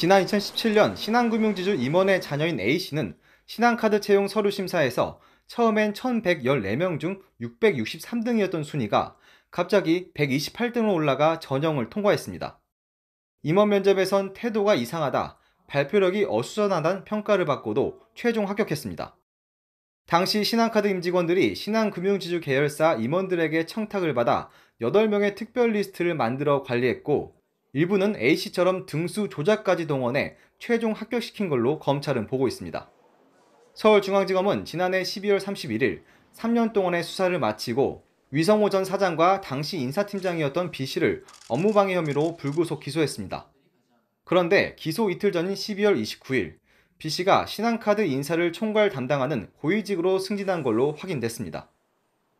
지난 2017년 신한금융지주 임원의 자녀인 A씨는 신한카드 채용 서류 심사에서 처음엔 1114명 중 663등이었던 순위가 갑자기 128등으로 올라가 전형을 통과했습니다. 임원 면접에선 태도가 이상하다, 발표력이 어수선하다는 평가를 받고도 최종 합격했습니다. 당시 신한카드 임직원들이 신한금융지주 계열사 임원들에게 청탁을 받아 8명의 특별 리스트를 만들어 관리했고 일부는 A씨처럼 등수 조작까지 동원해 최종 합격시킨 걸로 검찰은 보고 있습니다. 서울중앙지검은 지난해 12월 31일 3년 동안의 수사를 마치고 위성호 전 사장과 당시 인사팀장이었던 B씨를 업무방해 혐의로 불구속 기소했습니다. 그런데 기소 이틀 전인 12월 29일 B씨가 신한카드 인사를 총괄 담당하는 고위직으로 승진한 걸로 확인됐습니다.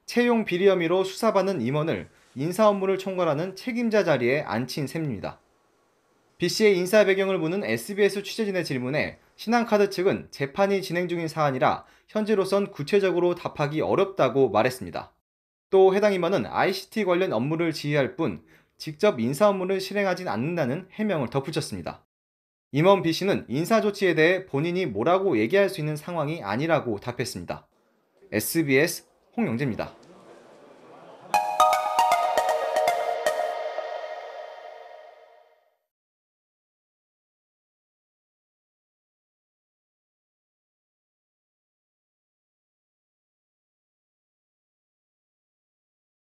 채용 비리 혐의로 수사받는 임원을 인사 업무를 총괄하는 책임자 자리에 앉힌 셈입니다. B씨의 인사 배경을 묻는 SBS 취재진의 질문에 신한카드 측은 재판이 진행 중인 사안이라 현재로선 구체적으로 답하기 어렵다고 말했습니다. 또 해당 임원은 ICT 관련 업무를 지휘할 뿐 직접 인사 업무를 실행하진 않는다는 해명을 덧붙였습니다. 임원 B씨는 인사 조치에 대해 본인이 뭐라고 얘기할 수 있는 상황이 아니라고 답했습니다. SBS 홍영재입니다.